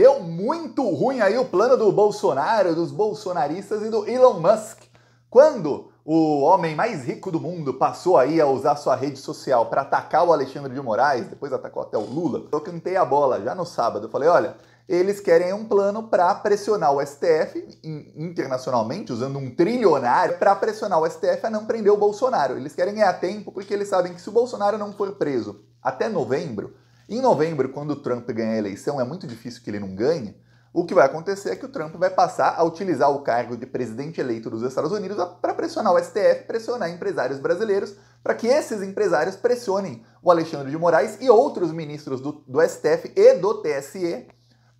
deu muito ruim aí o plano do Bolsonaro, dos bolsonaristas e do Elon Musk. Quando o homem mais rico do mundo passou aí a usar sua rede social para atacar o Alexandre de Moraes, depois atacou até o Lula, eu cantei a bola já no sábado. Eu falei: olha, eles querem um plano para pressionar o STF internacionalmente, usando um trilionário, para pressionar o STF a não prender o Bolsonaro. Eles querem ganhar tempo porque eles sabem que se o Bolsonaro não for preso até novembro, em novembro, quando o Trump ganhar a eleição, é muito difícil que ele não ganhe. O que vai acontecer é que o Trump vai passar a utilizar o cargo de presidente eleito dos Estados Unidos para pressionar o STF, pressionar empresários brasileiros, para que esses empresários pressionem o Alexandre de Moraes e outros ministros do, do STF e do TSE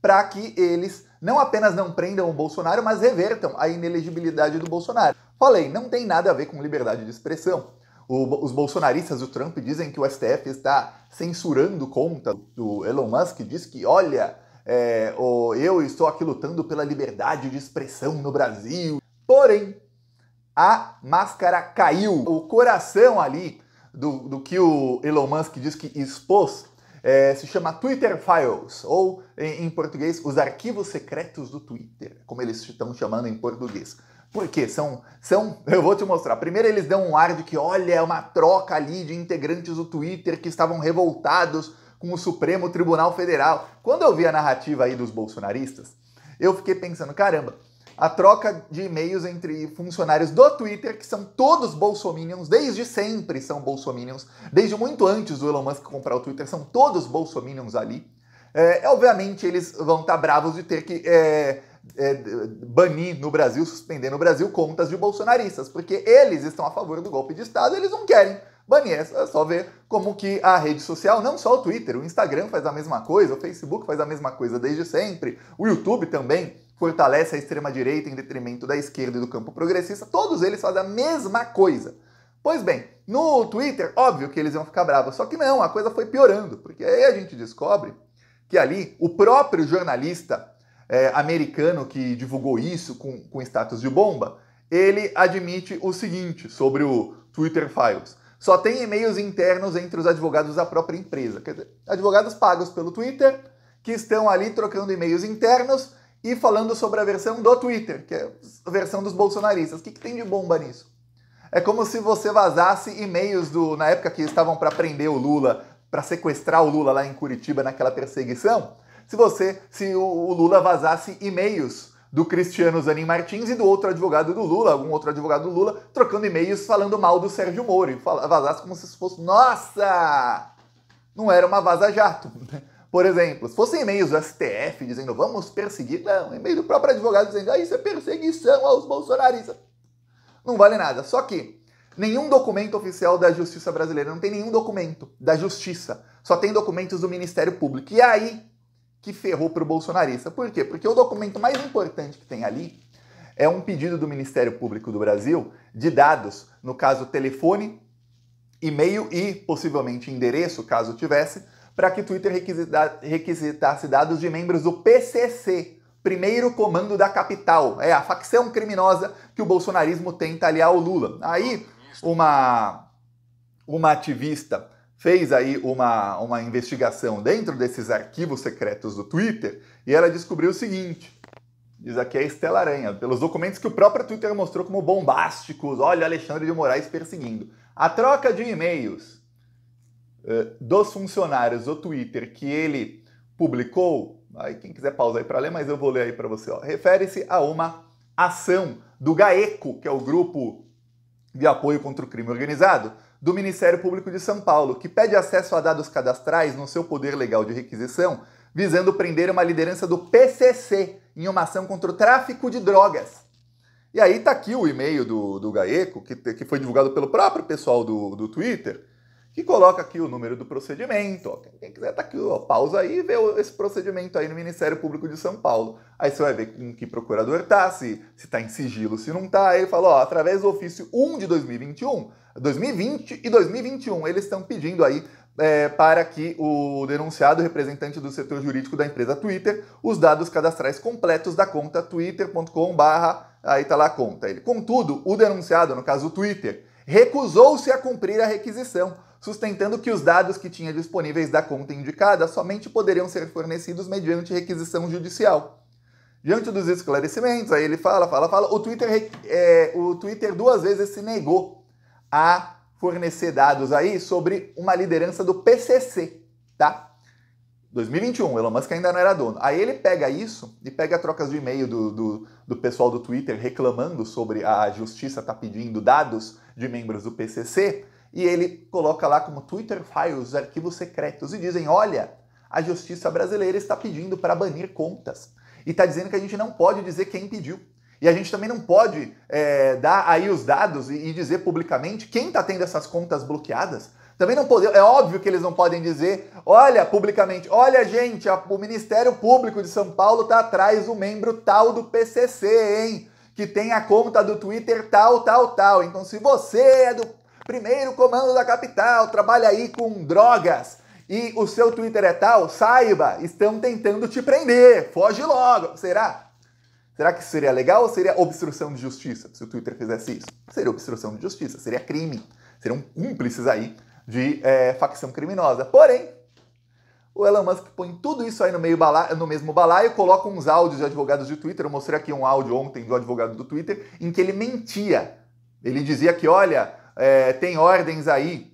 para que eles não apenas não prendam o Bolsonaro, mas revertam a inelegibilidade do Bolsonaro. Falei, não tem nada a ver com liberdade de expressão. O, os bolsonaristas do Trump dizem que o STF está censurando conta do Elon Musk, diz que, olha, é, o, eu estou aqui lutando pela liberdade de expressão no Brasil. Porém, a máscara caiu. O coração ali do, do que o Elon Musk diz que expôs é, se chama Twitter Files, ou em, em, português, os arquivos secretos do Twitter, como eles estão chamando em português. Porque são, são, eu vou te mostrar. Primeiro eles dão um ar de que, olha, é uma troca ali de integrantes do Twitter que estavam revoltados com o Supremo Tribunal Federal. Quando eu vi a narrativa aí dos bolsonaristas, eu fiquei pensando, caramba, a troca de e-mails entre funcionários do Twitter, que são todos bolsominions, desde sempre são bolsominions, desde muito antes do Elon Musk comprar o Twitter, são todos bolsominions ali. É, obviamente eles vão estar tá bravos de ter que é, é, banir no Brasil, suspender no Brasil contas de bolsonaristas, porque eles estão a favor do golpe de Estado, eles não querem banir. É só ver como que a rede social, não só o Twitter, o Instagram faz a mesma coisa, o Facebook faz a mesma coisa desde sempre, o YouTube também fortalece a extrema-direita em detrimento da esquerda e do campo progressista, todos eles fazem a mesma coisa. Pois bem, no Twitter, óbvio que eles iam ficar bravos, só que não, a coisa foi piorando, porque aí a gente descobre que ali o próprio jornalista é, americano que divulgou isso com, com status de bomba, ele admite o seguinte sobre o Twitter Files. Só tem e-mails internos entre os advogados da própria empresa. Quer dizer, advogados pagos pelo Twitter que estão ali trocando e-mails internos e falando sobre a versão do Twitter, que é a versão dos bolsonaristas. O que, que tem de bomba nisso? É como se você vazasse e-mails do na época que estavam para prender o Lula, para sequestrar o Lula lá em Curitiba naquela perseguição se você, se o, o Lula vazasse e-mails do Cristiano Zanin Martins e do outro advogado do Lula, algum outro advogado do Lula, trocando e-mails falando mal do Sérgio Moro, e vazasse como se fosse, nossa! Não era uma vaza-jato. Né? Por exemplo, se fossem e-mails do STF dizendo vamos perseguir, não, e-mail do próprio advogado dizendo ah, isso é perseguição aos bolsonaristas. Não vale nada. Só que nenhum documento oficial da justiça brasileira, não tem nenhum documento da justiça, só tem documentos do Ministério Público. E aí que ferrou para o bolsonarista. Por quê? Porque o documento mais importante que tem ali é um pedido do Ministério Público do Brasil de dados, no caso telefone, e-mail e possivelmente endereço, caso tivesse, para que Twitter requisitasse dados de membros do PCC, primeiro comando da capital, é a facção criminosa que o bolsonarismo tenta aliar ao Lula. Aí uma uma ativista fez aí uma, uma investigação dentro desses arquivos secretos do Twitter e ela descobriu o seguinte. Diz aqui a Estela Aranha, pelos documentos que o próprio Twitter mostrou como bombásticos, olha Alexandre de Moraes perseguindo. A troca de e-mails uh, dos funcionários do Twitter que ele publicou, aí quem quiser pausa aí para ler, mas eu vou ler aí para você, refere-se a uma ação do GAECO, que é o grupo de apoio contra o crime organizado, do Ministério Público de São Paulo, que pede acesso a dados cadastrais no seu poder legal de requisição, visando prender uma liderança do PCC em uma ação contra o tráfico de drogas. E aí tá aqui o e-mail do, do Gaeco, que, que foi divulgado pelo próprio pessoal do, do Twitter, que coloca aqui o número do procedimento. Quem quiser tá aqui, ó, pausa aí e vê esse procedimento aí no Ministério Público de São Paulo. Aí você vai ver com que procurador tá, se está em sigilo, se não tá. Aí ele ó, através do ofício 1 de 2021, 2020 e 2021, eles estão pedindo aí é, para que o denunciado representante do setor jurídico da empresa Twitter os dados cadastrais completos da conta twitter.com barra, aí tá lá a conta. Ele. Contudo, o denunciado, no caso o Twitter, recusou-se a cumprir a requisição sustentando que os dados que tinha disponíveis da conta indicada somente poderiam ser fornecidos mediante requisição judicial. Diante dos esclarecimentos, aí ele fala, fala, fala, o Twitter, é, o Twitter duas vezes se negou a fornecer dados aí sobre uma liderança do PCC, tá? 2021, Elon Musk ainda não era dono. Aí ele pega isso e pega trocas de e-mail do, do, do, pessoal do Twitter reclamando sobre a justiça tá pedindo dados de membros do PCC e ele coloca lá como Twitter Files, arquivos secretos, e dizem: olha, a justiça brasileira está pedindo para banir contas. E está dizendo que a gente não pode dizer quem pediu. E a gente também não pode é, dar aí os dados e, e dizer publicamente quem está tendo essas contas bloqueadas. Também não pode, é óbvio que eles não podem dizer, olha publicamente, olha gente, a, o Ministério Público de São Paulo está atrás do membro tal do PCC, hein? Que tem a conta do Twitter tal, tal, tal. Então se você é do primeiro comando da capital, trabalha aí com drogas e o seu Twitter é tal, saiba, estão tentando te prender, foge logo. Será? Será que seria legal ou seria obstrução de justiça se o Twitter fizesse isso? Seria obstrução de justiça, seria crime, seriam cúmplices aí de é, facção criminosa. Porém, o Elon Musk põe tudo isso aí no, meio bala no mesmo balaio, coloca uns áudios de advogados de Twitter. Eu mostrei aqui um áudio ontem do advogado do Twitter em que ele mentia. Ele dizia que, olha, é, tem ordens aí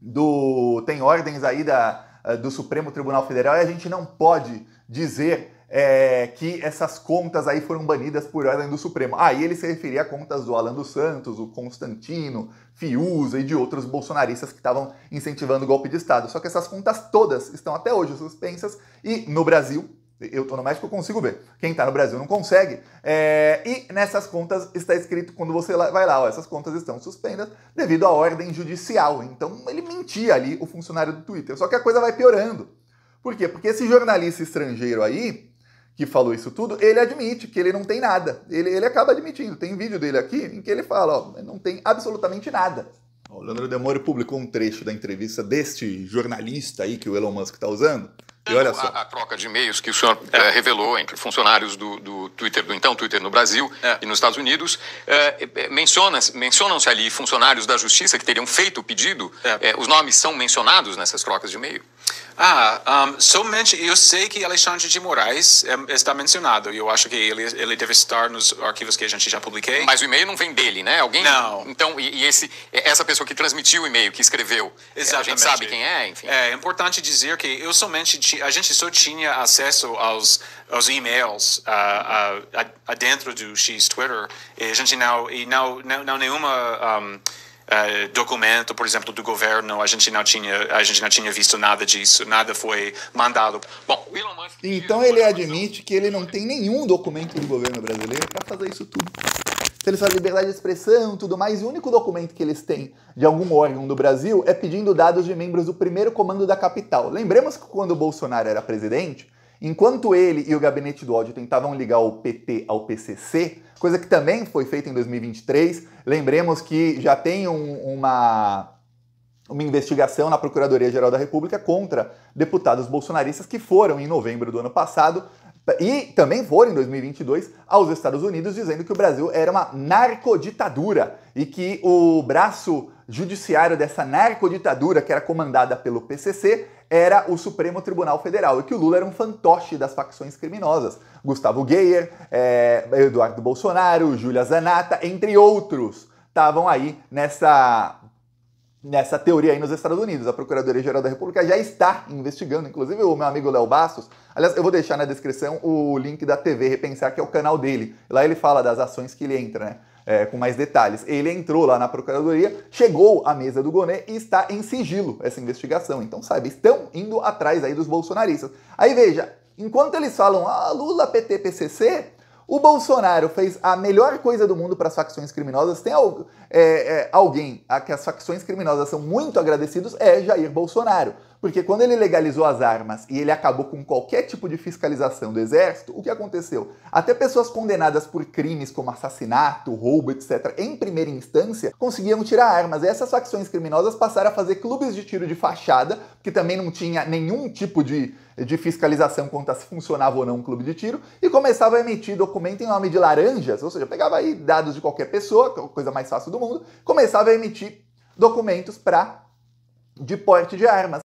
do tem ordens aí da, eh, do Supremo Tribunal Federal e a gente não pode dizer é, que essas contas aí foram banidas por ordem do Supremo. Aí ah, ele se referia a contas do Alan dos Santos, o Constantino, Fiuza e de outros bolsonaristas que estavam incentivando o golpe de Estado. Só que essas contas todas estão até hoje suspensas e no Brasil eu estou no México, eu consigo ver. Quem está no Brasil não consegue. É, e nessas contas está escrito, quando você vai lá, ó, essas contas estão suspensas devido à ordem judicial. Então ele mentia ali, o funcionário do Twitter. Só que a coisa vai piorando. Por quê? Porque esse jornalista estrangeiro aí, que falou isso tudo, ele admite que ele não tem nada. Ele, ele acaba admitindo. Tem um vídeo dele aqui em que ele fala, ó, não tem absolutamente nada. O Leandro Demore publicou um trecho da entrevista deste jornalista aí que o Elon Musk está usando e então, olha só. A, a troca de e-mails que o senhor é. É, revelou entre funcionários do, do, Twitter, do então Twitter no Brasil é. e nos Estados Unidos, eh, eh, menciona, mencionam-se ali funcionários da justiça que teriam feito o pedido? É. os nomes são mencionados nessas trocas de e-mail? Ah, um, somente eu sei que Alexandre de Moraes está mencionado. Eu acho que ele, ele deve estar nos arquivos que a gente já publiquei. Mas o e-mail não vem dele, né? Alguém? Não. Então, e, e esse, essa pessoa que transmitiu o e-mail, que escreveu, Exatamente. a gente sabe quem é, enfim. É, é importante dizer que eu somente tinha a gente só tinha acesso aos, aos e-mails a, dentro do X Twitter e a gente não e não não, não nenhuma um, Uh, documento, por exemplo, do governo, a gente não tinha, a gente não tinha visto nada disso, nada foi mandado. Bom, Então ele admite que ele não tem nenhum documento do governo brasileiro para fazer isso tudo se eles fazem liberdade de expressão, tudo mais, e o único documento que eles têm de algum órgão do Brasil é pedindo dados de membros do primeiro comando da capital. Lembremos que quando o Bolsonaro era presidente, enquanto ele e o gabinete do ódio tentavam ligar o PT ao PCC, coisa que também foi feita em 2023, lembremos que já tem um, uma uma investigação na Procuradoria-Geral da República contra deputados bolsonaristas que foram, em novembro do ano passado, e também foram, em 2022, aos Estados Unidos, dizendo que o Brasil era uma narcoditadura e que o braço judiciário dessa narcoditadura, que era comandada pelo PCC, era o Supremo Tribunal Federal e que o Lula era um fantoche das facções criminosas. Gustavo Geyer, é, Eduardo Bolsonaro, Júlia Zanata, entre outros, estavam aí nessa nessa teoria aí nos Estados Unidos. A Procuradoria-Geral da República já está investigando, inclusive o meu amigo Léo Bastos. Aliás, eu vou deixar na descrição o link da TV Repensar, que é o canal dele. Lá ele fala das ações que ele entra, né? É, com mais detalhes. Ele entrou lá na Procuradoria, chegou à mesa do Gonê e está em sigilo essa investigação. Então, sabe, estão indo atrás aí dos bolsonaristas. Aí veja, enquanto eles falam, ah, Lula, PT, PCC, o Bolsonaro fez a melhor coisa do mundo para as facções criminosas. Tem é, é, alguém a que as facções criminosas são muito agradecidos? É Jair Bolsonaro. Porque quando ele legalizou as armas e ele acabou com qualquer tipo de fiscalização do exército, o que aconteceu? Até pessoas condenadas por crimes como assassinato, roubo, etc., em primeira instância, conseguiam tirar armas. E essas facções criminosas passaram a fazer clubes de tiro de fachada, que também não tinha nenhum tipo de, de fiscalização quanto a se funcionava ou não um clube de tiro, e começava a emitir documento em nome de laranjas, ou seja, pegava aí dados de qualquer pessoa, é coisa mais fácil do mundo, começava a emitir documentos para de porte de armas.